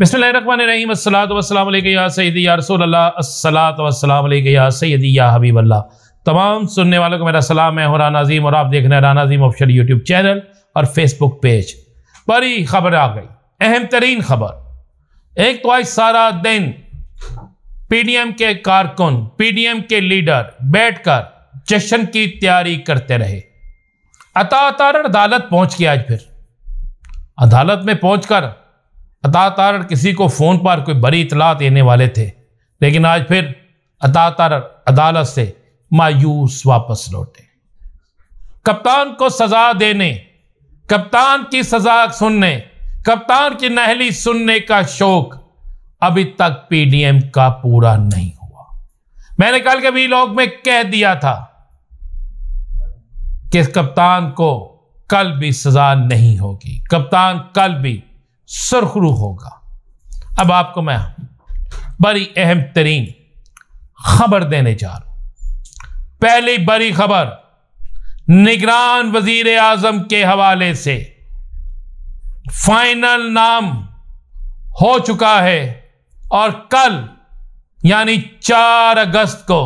तमाम सुनने वालों को मेरा सलाम है और नाजीम और आप देख रहे हैं Rana Nazim official YouTube channel और फेसबुक पेज बड़ी खबर आ गई अहम तरीन खबर एक तो आज सारा दिन पीडीएम के कारकुन पीडीएम के लीडर बैठकर जश्न की तैयारी करते रहे अता अदालत पहुंच गया आज फिर अदालत में पहुंचकर अतातार किसी को फ़ोन पर कोई बड़ी इतला देने वाले थे लेकिन आज फिर अता अदालत से मायूस वापस लौटे कप्तान को सज़ा देने कप्तान की सज़ा सुनने कप्तान की नहली सुनने का शौक अभी तक पीडीएम का पूरा नहीं हुआ मैंने कल के वीलॉग में कह दिया था कि कप्तान को कल भी सजा नहीं होगी कप्तान कल भी सरखरू होगा अब आपको मैं बड़ी अहम तरीन खबर देने जा रहा हूं पहली बड़ी खबर निगरान वजीर आजम के हवाले से फाइनल नाम हो चुका है और कल यानी चार अगस्त को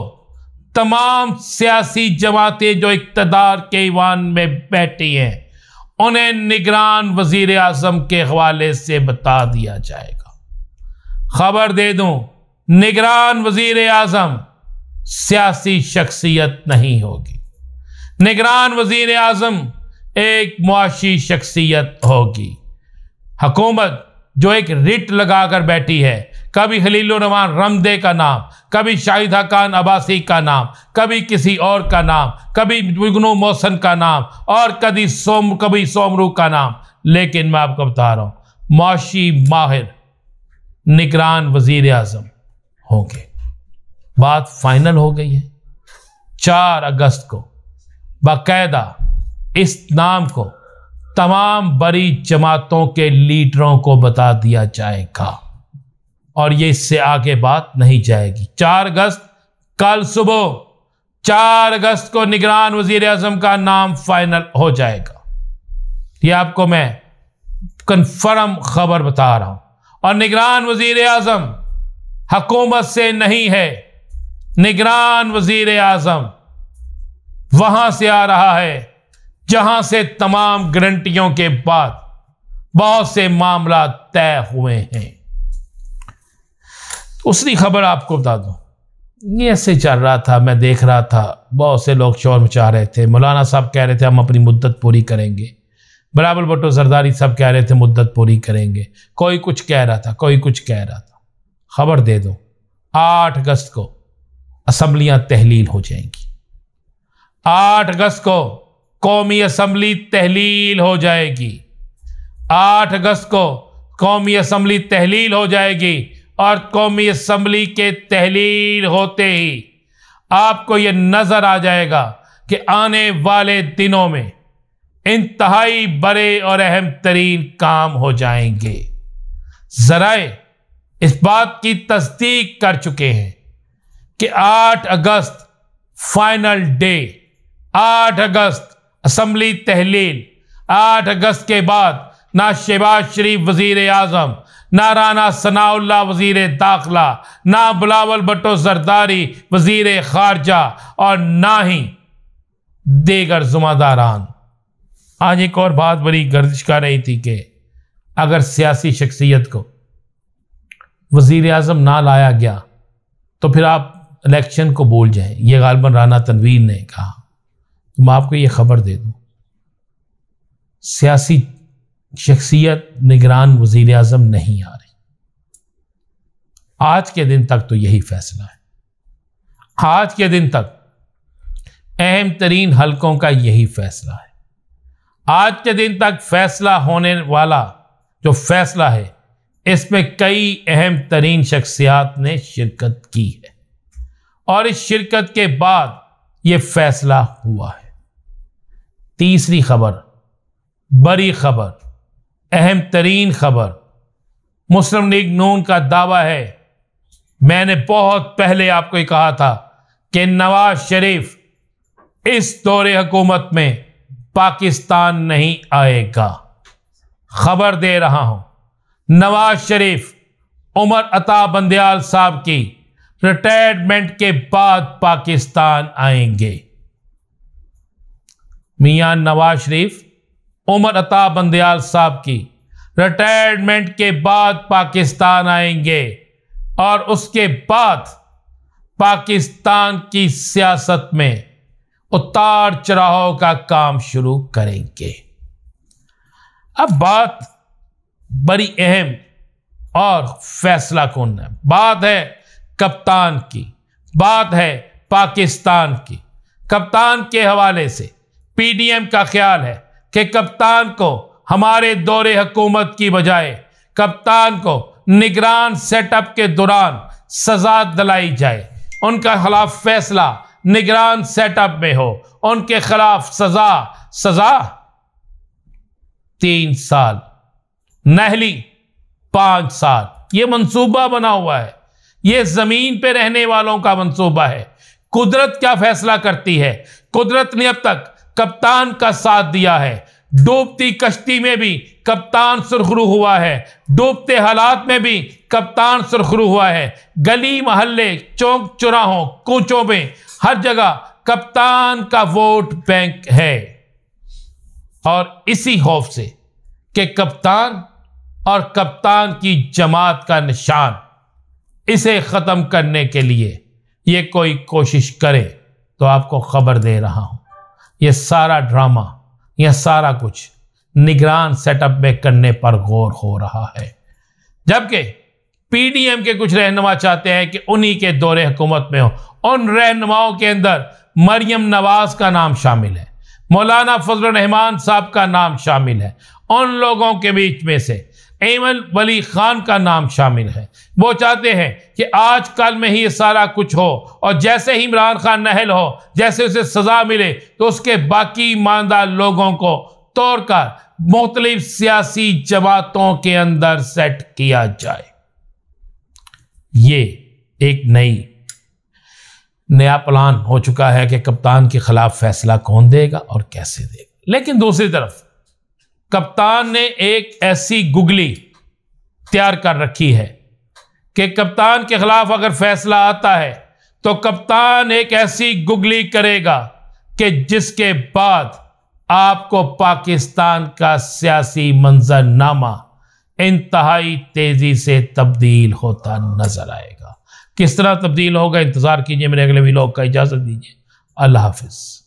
तमाम सियासी जमातें जो इकतदार के ईवान में बैठी हैं उन्हें निगरान वजीर आजम के हवाले से बता दिया जाएगा खबर दे दूं निगरान वजीर आजम सियासी शख्सियत नहीं होगी निगरान वजीर आजम एक मुआशी शख्सियत होगी हकूमत जो एक रिट लगाकर बैठी है कभी हलीलुरमान रमदे का नाम कभी शाहिदा खान अबासी का नाम कभी किसी और का नाम कभी बिगनू मोहसन का नाम और कभी सोम कभी सोमरू का नाम लेकिन मैं आपको बता रहा हूँ मौशी माहिर निगरान वजीर अजम होंगे बात फाइनल हो गई है चार अगस्त को बाकायदा इस नाम को तमाम बड़ी जमातों के लीडरों को बता दिया जाएगा और ये इससे आगे बात नहीं जाएगी चार अगस्त कल सुबह चार अगस्त को निगरान वजीर अजम का नाम फाइनल हो जाएगा ये आपको मैं कन्फर्म खबर बता रहा हूं और निगरान वजीर अजम हकूमत से नहीं है निगरान वजीर अजम वहां से आ रहा है जहां से तमाम गारंटियों के बाद बहुत से मामला तय हुए हैं उसकी खबर आपको बता दूँ ये ऐसे चल रहा था मैं देख रहा था बहुत से लोग शोर मचा रहे थे मौलाना साहब कह रहे थे हम अपनी मुद्दत पूरी करेंगे बराबर भट्टो सरदारी साहब कह रहे थे मुद्दत पूरी करेंगे कोई कुछ कह रहा था कोई कुछ कह रहा था खबर दे दो आठ अगस्त को असम्बलियाँ तहलील हो जाएंगी आठ अगस्त को कौमी असम्बली तहलील हो जाएगी आठ अगस्त को कौमी असम्बली तहलील हो जाएगी और कौमी असम्बली के तहलील होते ही आपको ये नज़र आ जाएगा कि आने वाले दिनों में इंतहाई बड़े और अहम तरीन काम हो जाएंगे जराए इस बात की तस्दीक कर चुके हैं कि 8 अगस्त फाइनल डे 8 अगस्त असम्बली तहलील 8 अगस्त के बाद ना शहबाज शरीफ वजीर आजम ना राना सनाउल्ला वजीर दाखला ना बुलावल भट्टो सरदारी वजीर खारजा और ना ही देगर जुमादारान आज एक और बात बड़ी गर्दिश कर रही थी कि अगर सियासी शख्सियत को वजीर अजम ना लाया गया तो फिर आप इलेक्शन को बोल जाएं ये गालबन राना तनवीर ने कहा तो मैं आपको ये ख़बर दे दूं सियासी शख्सियत निगरान वजीर अजम नहीं आ रही आज के दिन तक तो यही फैसला है आज के दिन तक अहम तरीन हलकों का यही फैसला है आज के दिन तक फैसला होने वाला जो फैसला है इसमें कई अहम तरीन शख्सियात ने शिरकत की है और इस शिरकत के बाद ये फैसला हुआ है तीसरी खबर बड़ी खबर अहम तरीन खबर मुस्लिम लीग नून का दावा है मैंने बहुत पहले आपको ये कहा था कि नवाज शरीफ इस दौरे हुकूमत में पाकिस्तान नहीं आएगा खबर दे रहा हूं नवाज शरीफ उमर अता बंदयाल साहब की रिटायरमेंट के बाद पाकिस्तान आएंगे मियां नवाज शरीफ उमर अता बंदयाल साहब की रिटायरमेंट के बाद पाकिस्तान आएंगे और उसके बाद पाकिस्तान की सियासत में उतार चढ़ाव का काम शुरू करेंगे अब बात बड़ी अहम और फैसला कौन है बात है कप्तान की बात है पाकिस्तान की कप्तान के हवाले से पीडीएम का ख्याल है कि कप्तान को हमारे दौरे हकूमत की बजाय कप्तान को निगरान सेटअप के दौरान सजा दिलाई जाए उनका खिलाफ फैसला निगरान सेटअप में हो उनके खिलाफ सजा सजा तीन साल नहली पांच साल ये मंसूबा बना हुआ है ये जमीन पे रहने वालों का मंसूबा है कुदरत क्या फैसला करती है कुदरत ने अब तक कप्तान का साथ दिया है डूबती कश्ती में भी कप्तान सुरखरू हुआ है डूबते हालात में भी कप्तान सुरखरू हुआ है गली मोहल्ले चौक चुराहों कोचों में हर जगह कप्तान का वोट बैंक है और इसी खौफ से कि कप्तान और कप्तान की जमात का निशान इसे ख़त्म करने के लिए ये कोई कोशिश करे तो आपको खबर दे रहा हूं ये सारा ड्रामा यह सारा कुछ निगरान सेटअप में करने पर गौर हो रहा है जबकि पीडीएम के कुछ रहनुमा चाहते हैं कि उन्हीं के दौरे हुकूमत में हो उन रहनुमाओं के अंदर मरियम नवाज का नाम शामिल है मौलाना फजल रहमान साहब का नाम शामिल है उन लोगों के बीच में से एमन वली खान का नाम शामिल है वो चाहते हैं कि आज कल में ही ये सारा कुछ हो और जैसे ही इमरान खान नहल हो जैसे उसे सज़ा मिले तो उसके बाकी ईमानदार लोगों को तोड़कर मुख्तलिफ सियासी जमातों के अंदर सेट किया जाए ये एक नई नया प्लान हो चुका है कि कप्तान के खिलाफ फैसला कौन देगा और कैसे देगा लेकिन दूसरी तरफ कप्तान ने एक ऐसी गुगली तैयार कर रखी है कि कप्तान के खिलाफ अगर फैसला आता है तो कप्तान एक ऐसी गुगली करेगा कि जिसके बाद आपको पाकिस्तान का सियासी मंजरनामा इंतहाई तेजी से तब्दील होता नजर आएगा किस तरह तब्दील होगा इंतजार कीजिए मेरे अगले लोग का इजाजत दीजिए अल्लाह हाफिज़